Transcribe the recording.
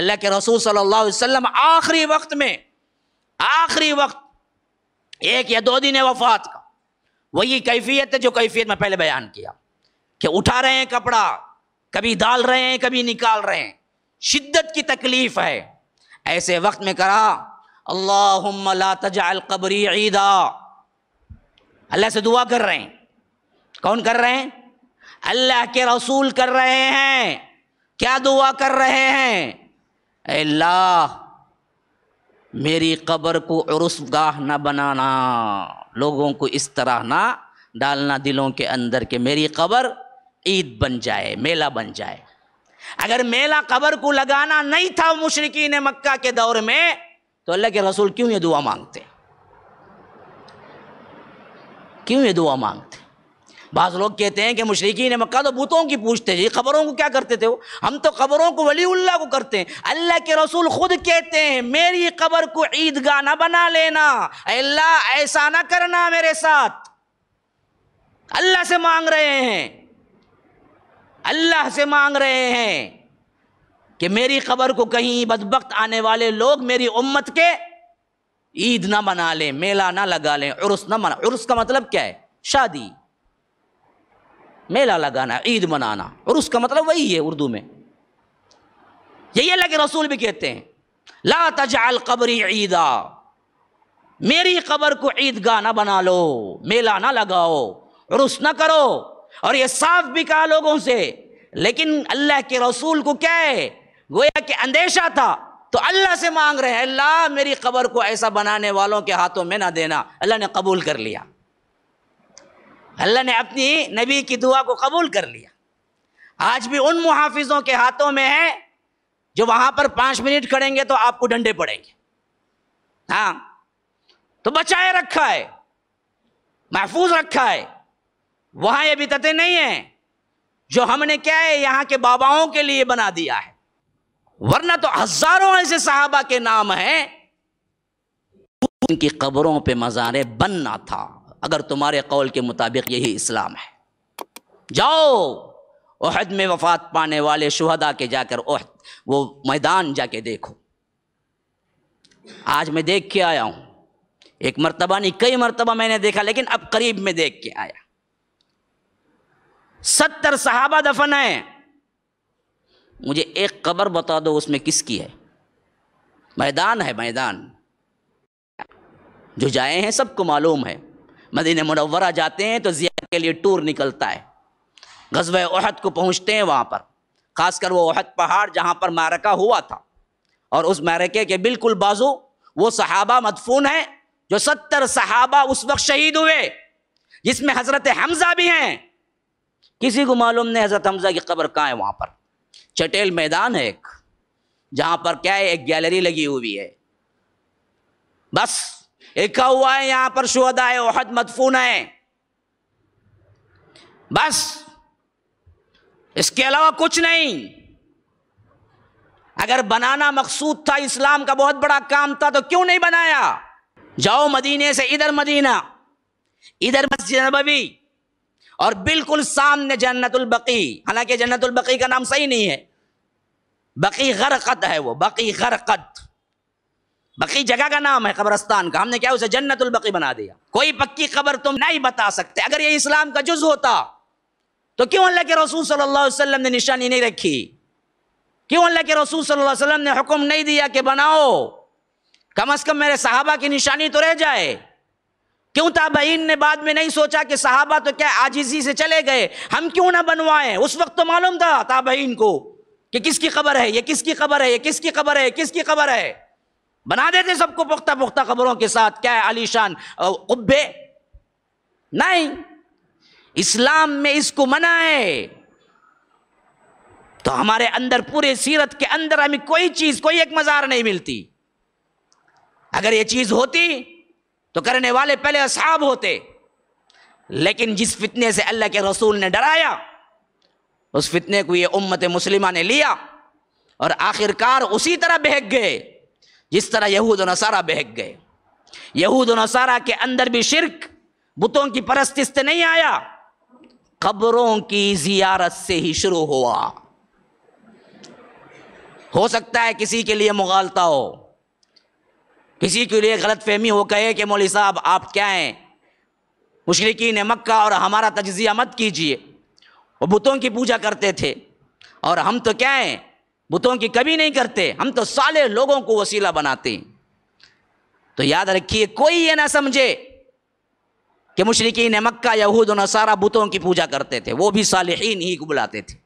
अल्लाह के रसूल सल्लल्लाहु अलैहि वसल्लम आखिरी वक्त में आखिरी वक्त एक या दो दिन है वफात का वही कैफियत है जो कैफियत में पहले बयान किया कि उठा रहे हैं कपड़ा कभी डाल रहे हैं कभी निकाल रहे हैं शिद्दत की तकलीफ है ऐसे वक्त में करा अल्ला तजाल ईदा अल्लाह से दुआ कर रहे हैं कौन कर रहे हैं अल्लाह के रसूल कर रहे हैं क्या दुआ कर रहे हैं अल्लाह मेरी कब्र को उर्स गाह ना बनाना लोगों को इस तरह ना डालना दिलों के अंदर के मेरी कब्र ईद बन जाए मेला बन जाए अगर मेला कब्र को लगाना नहीं था मुशरकिन मक्का के दौर में तो अल्लाह के रसूल क्यों ये दुआ मांगते क्यों ये दुआ मांगते बाज़ लोग कहते हैं कि ने मक्का तो बुतों की पूछते थे खबरों को क्या करते थे वो हम तो खबरों को वलीउल्ला को करते हैं अल्लाह के रसूल खुद कहते हैं मेरी कबर को ईदगाह ना बना लेना अल्लाह ऐसा ना करना मेरे साथ अल्लाह से मांग रहे हैं अल्लाह से मांग रहे हैं कि मेरी खबर को कहीं बदबक आने वाले लोग मेरी उम्मत के ईद ना मना लें मेला ना लगा लें उर्स ना मना उर्स का मतलब क्या है शादी मेला लगाना ईद मनाना और उसका मतलब वही है उर्दू में यही अल्लाह के रसूल भी कहते हैं ला तजाल कबरी ईदा मेरी कबर को ईदगाह ना बना लो मेला ना लगाओ रुस ना करो और ये साफ भी कहा लोगों से लेकिन अल्लाह के रसूल को क्या है गोया कि अंदेशा था तो अल्लाह से मांग रहे हैं अल्लाह मेरी कबर को ऐसा बनाने वालों के हाथों में ना देना अल्लाह ने कबूल कर लिया अल्लाह ने अपनी नबी की दुआ को कबूल कर लिया आज भी उन मुहाफिजों के हाथों में है जो वहां पर पांच मिनट खड़ेंगे तो आपको डंडे पड़ेंगे हाँ तो बचाए रखा है महफूज रखा है वहां ये बीतते नहीं है जो हमने क्या है यहाँ के बाबाओं के लिए बना दिया है वरना तो हजारों ऐसे साहबा के नाम हैं उनकी कब्रों पे मज़ारे बनना था अगर तुम्हारे कौल के मुताबिक यही इस्लाम है जाओ ओहद में वफात पाने वाले शुहदा के जाकर ओहद वो मैदान जाके देखो आज मैं देख के आया हूँ एक मरतबा नहीं कई मरतबा मैंने देखा लेकिन अब करीब में देख के आया सत्तर सहाबा दफन है मुझे एक कबर बता दो उसमें किसकी है मैदान है मैदान जो जाए हैं सबको मालूम है मदीन मनवरा जाते हैं तो ज़ियारत के लिए टूर निकलता है गजब अहद को पहुँचते हैं वहाँ पर ख़ासकर वो अहद पहाड़ जहाँ पर मारका हुआ था और उस मारके के बिल्कुल बाजू वो सहाबा मदफून है जो सत्तर सहाबा उस वक्त शहीद हुए जिसमें हज़रत हमज़ा भी हैं किसी को मालूम नहीं हज़रत हमज़ा की कब्र कहाँ है वहाँ पर चटेल मैदान है एक जहाँ पर क्या है एक गैलरी लगी हुई है बस लिखा हुआ है यहां पर शुहदा है ओहद मदफून है बस इसके अलावा कुछ नहीं अगर बनाना मकसूद था इस्लाम का बहुत बड़ा काम था तो क्यों नहीं बनाया जाओ मदीने से इधर मदीना इधर मस्जिद नबी और बिल्कुल सामने जन्नतुल बकी हालांकि जन्नतुल बकी का नाम सही नहीं है बकी गरकत है वो बकी गरकत बकी जगह का नाम है कब्रस्तान का हमने क्या उसे जन्नतुल बकी बना दिया कोई पक्की खबर तुम नहीं बता सकते अगर ये इस्लाम का जुज होता तो क्यों अल्लाह के रसूल सल्लल्लाहु अलैहि वसल्लम ने निशानी नहीं रखी क्यों अल्लाह के रसूल सल्लल्लाहु अलैहि वसल्लम ने हुक्म नहीं दिया कि बनाओ कम अज कम मेरे सहाबा की निशानी तो रह जाए क्यों ताबईन ने बाद में नहीं सोचा कि सहाबा तो क्या आजिजी से चले गए हम क्यों ना बनवाएं उस वक्त तो मालूम था ताबईन को कि किसकी खबर है ये किसकी खबर है ये किसकी खबर है किसकी खबर है बना देते सबको पुख्ता पुख्ता खबरों के साथ क्या है आलिशान उब्बे नहीं इस्लाम में इसको मना है तो हमारे अंदर पूरे सीरत के अंदर हमें कोई चीज कोई एक मजार नहीं मिलती अगर ये चीज होती तो करने वाले पहले असाब होते लेकिन जिस फितने से अल्लाह के रसूल ने डराया उस फितने को ये उम्मत मुस्लिमा ने लिया और आखिरकार उसी तरह बहक गए जिस तरह यहूद नसारा बहक गए यहूद नसारा के अंदर भी शिरक बुतों की परस्तिश नहीं आया खबरों की जियारत से ही शुरू हुआ हो सकता है किसी के लिए मुगालता हो किसी के लिए गलत फहमी हो कहे कि मौली साहब आप क्या हैं ने मक्का और हमारा तजिया मत कीजिए वो बुतों की पूजा करते थे और हम तो क्या हैं बुतों की कभी नहीं करते हम तो साले लोगों को वसीला बनाते हैं तो याद रखिए कोई ये ना समझे कि मुशरकिन मक्का यहूद और नसारा बुतों की पूजा करते थे वो भी सालहीन ही को बुलाते थे